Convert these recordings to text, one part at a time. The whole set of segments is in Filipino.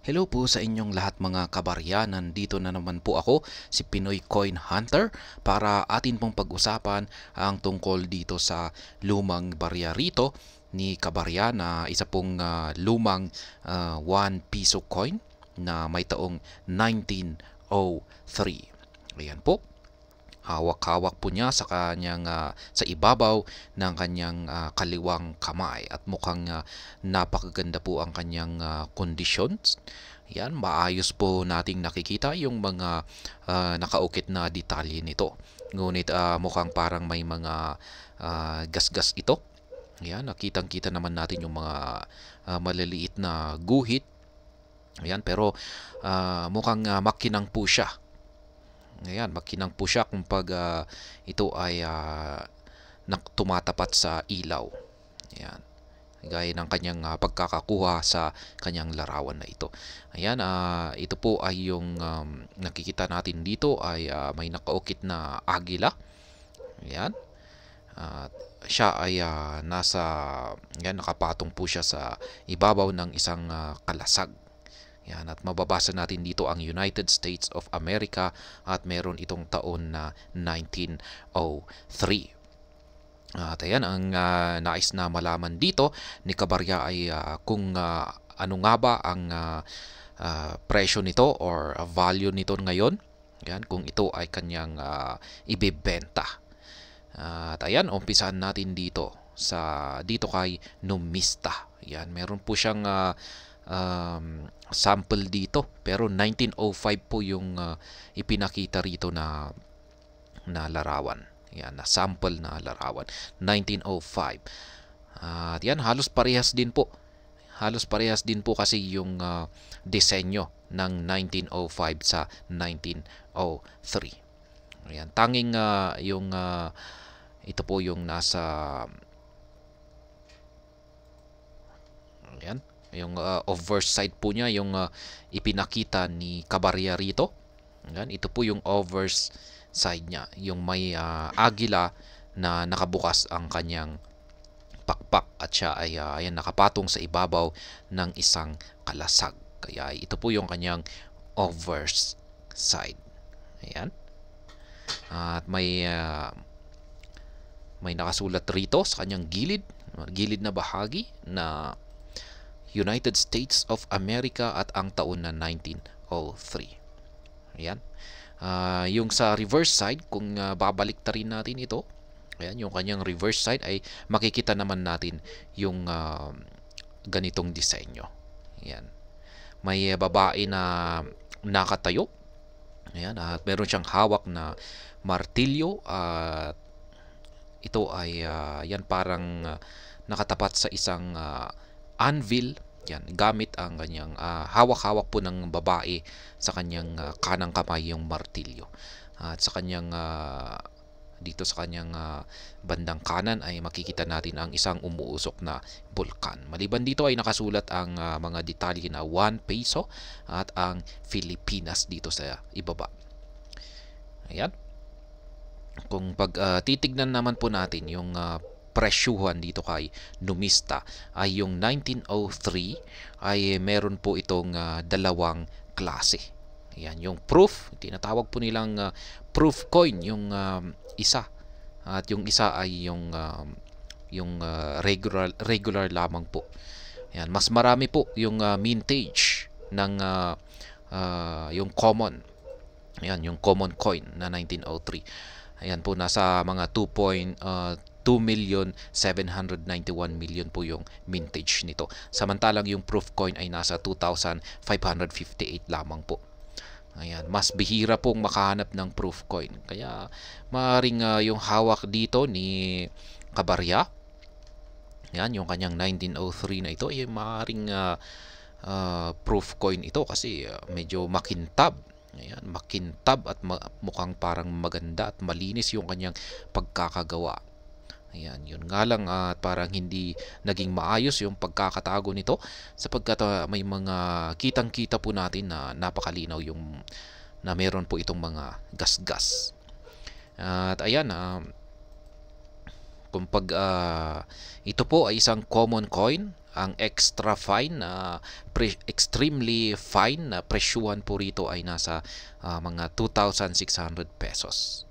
Hello po sa inyong lahat mga kabaryanan. Dito na naman po ako, si Pinoy Coin Hunter, para atin pong pag-usapan ang tungkol dito sa lumang barya rito ni kabarya na isa pong uh, lumang uh, ah, 1 piso coin na may taong 1903. Ayan po hawak-hawak ah, po niya sa kanyang uh, sa ibabaw ng kanyang uh, kaliwang kamay at mukhang uh, napakaganda po ang kanyang uh, conditions. Yan, maayos po nating nakikita yung mga uh, nakaukit na detalye nito. Ngunit uh, mukhang parang may mga uh, gasgas ito. Yan, nakitang-kita naman natin yung mga uh, maliliit na guhit. Ayan, pero uh, mukhang uh, makinang po siya Ayan, makinang po siya kung pag uh, ito ay uh, tumatapat sa ilaw. Ayan gaya ng kanyang uh, pagkakakuha sa kanyang larawan na ito. Ayan, uh, ito po ay yung um, nakikita natin dito ay uh, may nakaukit na agila. Ayan. Uh, siya ay uh, nasa, ayan, nakapatong po siya sa ibabaw ng isang uh, kalasag. Yan, at mababasa natin dito ang United States of America at meron itong taon na 1903. At ayan, ang uh, nais na malaman dito ni Kabarya ay uh, kung uh, ano nga ba ang uh, uh, presyo nito or value nito ngayon. Yan, kung ito ay kanyang uh, ibebenta. Uh, at ayan, umpisahan natin dito sa dito kay Numista. Yan, meron po siyang uh, um, sample dito pero 1905 po yung uh, ipinakita rito na na larawan. Yan, na sample na larawan. 1905. Uh, yan, halos parehas din po. Halos parehas din po kasi yung uh, disenyo ng 1905 sa 1903. yan tanging uh, yung uh, ito po yung nasa yan yung uh, oversight po niya, yung uh, ipinakita ni Kabarya rito. Yan, ito po yung oversight niya, yung may uh, agila na nakabukas ang kanyang pakpak at siya ay uh, ayan, nakapatong sa ibabaw ng isang kalasag. Kaya ito po yung kanyang oversight. Ayan. At may uh, may nakasulat rito sa kanyang gilid, gilid na bahagi na United States of America at ang taon na 1903. Ayan. Uh, yung sa reverse side, kung uh, babaliktarin natin ito, ayan, yung kanyang reverse side ay makikita naman natin yung uh, ganitong disenyo. Ayan. May ah, babae na nakatayo. Ayan, at meron siyang hawak na martilyo at uh, ito ay uh, yan parang uh, nakatapat sa isang uh, anvil. Yan, gamit ang kanyang uh, hawak-hawak po ng babae sa kanyang uh, kanang kamay yung martilyo. Uh, at sa kanyang uh, dito sa kanyang uh, bandang kanan ay makikita natin ang isang umuusok na bulkan. Maliban dito ay nakasulat ang uh, mga detalye na 1 peso at ang Filipinas dito sa ibaba. Ayan. Kung pag uh, titignan naman po natin yung uh, presyuhan dito kay Numista ay yung 1903 ay meron po itong uh, dalawang klase. Ayan, yung proof, tinatawag po nilang uh, proof coin, yung um, isa. At yung isa ay yung um, yung uh, regular regular lamang po. Ayan, mas marami po yung uh, mintage ng uh, uh, yung common. Ayan, yung common coin na 1903. Ayan po, nasa mga 2.2 uh, 2,791 million po yung mintage nito. Samantalang yung proof coin ay nasa 2,558 lamang po. Ayan, mas bihira pong makahanap ng proof coin. Kaya maaring uh, yung hawak dito ni Kabarya, yan, yung kanyang 1903 na ito, ay eh, maaring uh, uh, proof coin ito kasi uh, medyo makintab. Ayan, makintab at ma- mukhang parang maganda at malinis yung kanyang pagkakagawa. Ayan, yun nga lang at uh, parang hindi naging maayos yung pagkakatago nito sapagkat uh, may mga kitang-kita po natin na napakalinaw yung na meron po itong mga gasgas. -gas. at ayan, uh, kung pag uh, ito po ay isang common coin, ang extra fine, uh, pre- extremely fine na uh, presyuhan po rito ay nasa uh, mga 2,600 pesos.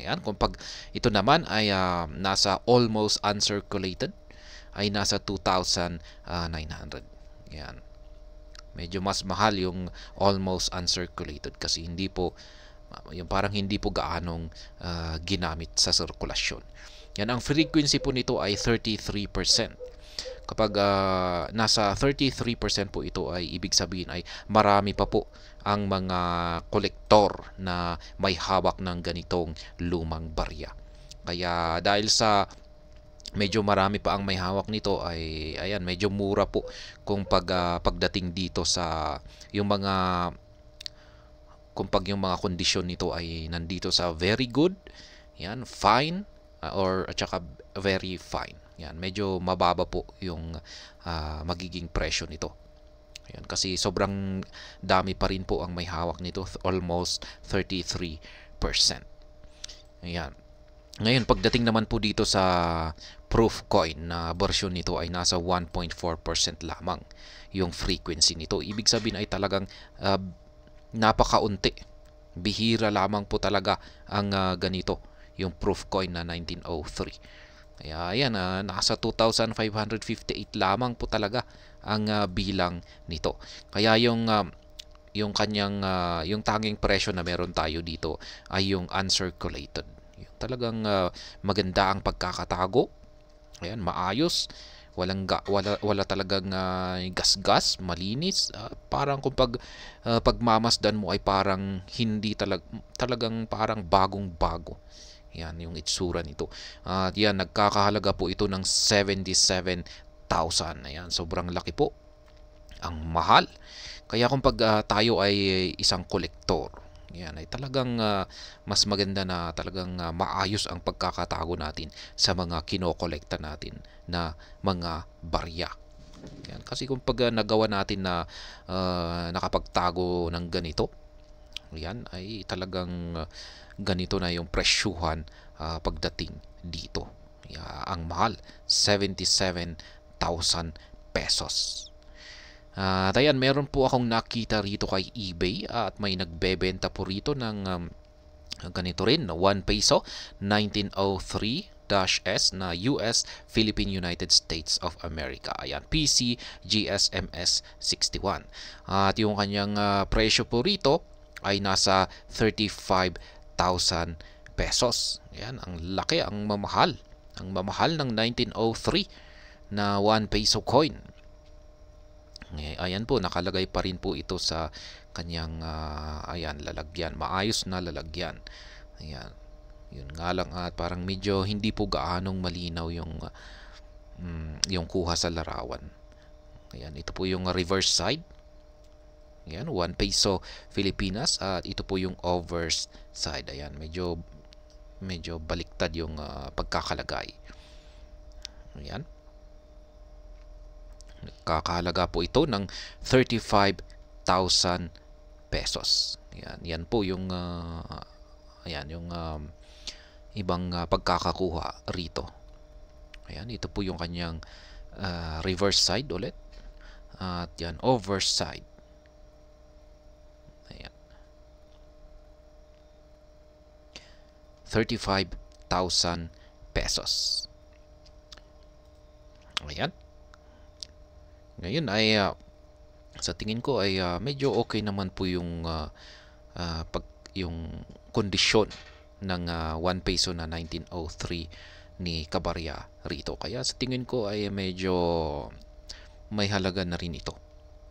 Ayan, kung pag ito naman ay uh, nasa almost uncirculated ay nasa 2,900. Ah, Ayan. Medyo mas mahal yung almost uncirculated kasi hindi po ah, yung parang hindi po gaanong uh, ginamit sa sirkulasyon. Yan ang frequency po nito ay 33% kapag uh, nasa 33% po ito ay ibig sabihin ay marami pa po ang mga kolektor na may hawak ng ganitong lumang barya. Kaya dahil sa medyo marami pa ang may hawak nito ay ayan medyo mura po kung pag uh, pagdating dito sa yung mga kung pag yung mga kondisyon nito ay nandito sa very good yan fine ah, or at saka very fine yan, medyo mababa po yung uh, magiging presyo nito. Yan, kasi sobrang dami pa rin po ang may hawak nito, almost 33%. Ayan. Ngayon, pagdating naman po dito sa proof coin na version nito ay nasa 1.4% lamang yung frequency nito. Ibig sabihin ay talagang uh, napakaunti. Bihira lamang po talaga ang uh, ganito yung proof coin na 1903. Kaya ayan, uh, ah, nasa 2,558 lamang po talaga ang uh, bilang nito. Kaya yung uh, yung kanyang uh, yung tanging presyo na meron tayo dito ay yung uncirculated. Yung talagang uh, maganda ang pagkakatago. Ayan, maayos. Walang ga, wala wala talagang uh, gas-gas, malinis. Uh, parang kung pag uh, pagmamasdan mo ay parang hindi talag, talagang parang bagong-bago. Yan yung itsura nito. At yan, nagkakahalaga po ito ng 77,000. Ayan, sobrang laki po. Ang mahal. Kaya kung pag uh, tayo ay isang kolektor, yan ay talagang uh, mas maganda na talagang uh, maayos ang pagkakatago natin sa mga kinokolekta natin na mga barya. Yan. Kasi kung pag uh, nagawa natin na uh, nakapagtago ng ganito, yan ay talagang uh, ganito na yung presyuhan uh, pagdating dito. Uh, ang mahal, 77,000 pesos. Uh, ayan, meron po akong nakita rito kay eBay uh, at may nagbebenta po rito ng um, ganito rin, 1 peso, 1903-S na US Philippine United States of America. Ayan, PC GSMS 61. Uh, at yung kanyang uh, presyo po rito ay nasa 35,000 pesos. Yan, ang laki, ang mamahal. Ang mamahal ng 1903 na 1 peso coin. Eh, ayan po, nakalagay pa rin po ito sa kanyang uh, ayan, lalagyan. Maayos na lalagyan. Ayan. Yun nga lang at parang medyo hindi po gaanong malinaw yung uh, yung kuha sa larawan. Ayan, ito po yung reverse side. Ayan, 1 peso Pilipinas at ito po yung side. Ayan, medyo medyo baliktad yung uh, pagkakalagay. Ayan. Kakahalaga po ito ng 35,000 pesos. Ayan, yan po yung uh, ayan, yung um, ibang uh, pagkakakuha rito. Ayan, ito po yung kanyang uh, reverse side ulit. At yan, side. 35,000 pesos. Ayan. Ngayon ay uh, sa tingin ko ay uh, medyo okay naman po yung uh, uh, pag yung kondisyon ng uh, 1 peso na 1903 ni Cabarya rito. Kaya sa tingin ko ay medyo may halaga na rin ito.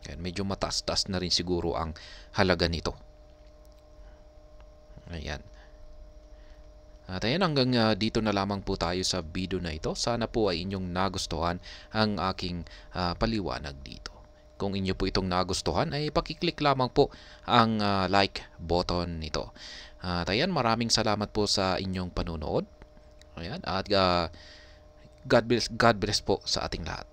Kaya medyo mataas na rin siguro ang halaga nito. Ayan. At ayan, hanggang uh, dito na lamang po tayo sa video na ito. Sana po ay inyong nagustuhan ang aking uh, paliwanag dito. Kung inyo po itong nagustuhan ay pakiclick lamang po ang uh, like button nito. At ayan, maraming salamat po sa inyong panunood. Ayan, at uh, God bless, God bless po sa ating lahat.